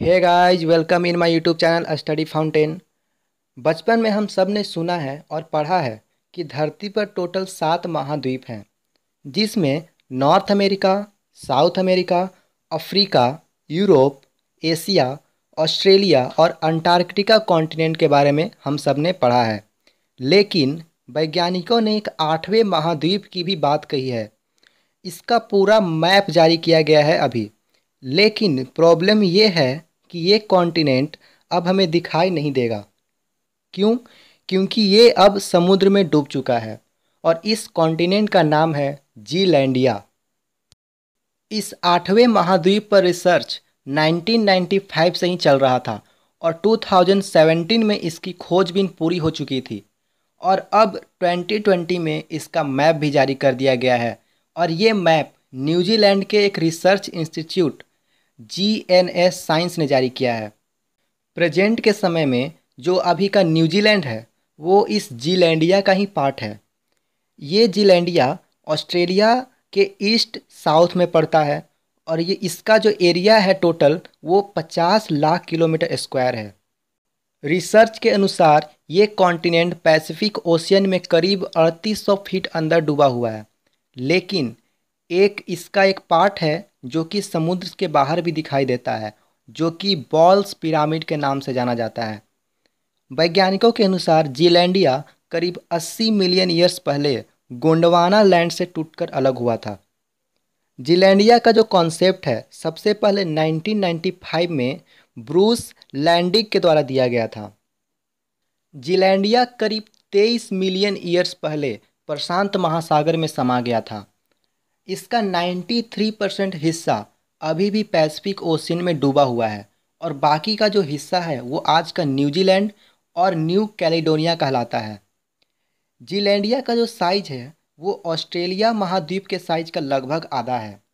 hey guys welcome in my YouTube channel study fountain बचपन में हम सब ने सुना है और पढ़ा है कि धरती पर टोटल सात महाद्वीप हैं जिसमें North America South America Africa Europe Asia Australia और अंटार्कटिका कॉन्टिनेंट के बारे में हम सब ने पढ़ा है लेकिन वैज्ञानिकों ने एक आठवें महाद्वीप की भी बात कही है इसका पूरा मैप जारी किया गया है अभी लेकिन प्रॉब्लम ये है कि ये कॉन्टिनेंट अब हमें दिखाई नहीं देगा क्यों क्योंकि ये अब समुद्र में डूब चुका है और इस कॉन्टिनेंट का नाम है जी लैंडिया इस आठवें महाद्वीप पर रिसर्च 1995 से ही चल रहा था और 2017 में इसकी खोजबीन पूरी हो चुकी थी और अब 2020 में इसका मैप भी जारी कर दिया गया है और ये मैप न्यूजीलैंड के एक research institute G N S science ने जारी किया है प्रेजेंट के समय में जो अभी का न्यूजीलैंड है वो इस जीलैंडिया का ही पार्ट है ये जीलैंडिया ऑस्ट्रेलिया के ईस्ट साउथ में पड़ता है और ये इसका जो एरिया है टोटल वो 50 लाख किलोमीटर स्क्वायर है रिसर्च के अनुसार ये कॉन्टिनेंट पैसिफिक ओशियन में करीब 3800 फीट अंदर डूबा हुआ है लेकिन एक इसका एक पार्ट है जो कि समुद्र के बाहर भी दिखाई देता है जो कि बॉल्स पिरामिड के नाम से जाना जाता है वैज्ञानिकों के अनुसार जीलैंडिया करीब 80 मिलियन ईयर्स पहले गोंडवाना लैंड से टूटकर अलग हुआ था जीलैंडिया का जो कॉन्सेप्ट है सबसे पहले 1995 में ब्रूस लैंडिक के द्वारा दिया गया था जीलैंडिया करीब 23 मिलियन ईयर्स पहले प्रशांत महासागर में समा गया था इसका 93 परसेंट हिस्सा अभी भी पैसिफिक ओशियन में डूबा हुआ है और बाकी का जो हिस्सा है वो आज का न्यूजीलैंड और न्यू कैलिडोनिया कहलाता है जीलैंडिया का जो साइज है वो ऑस्ट्रेलिया महाद्वीप के साइज का लगभग आधा है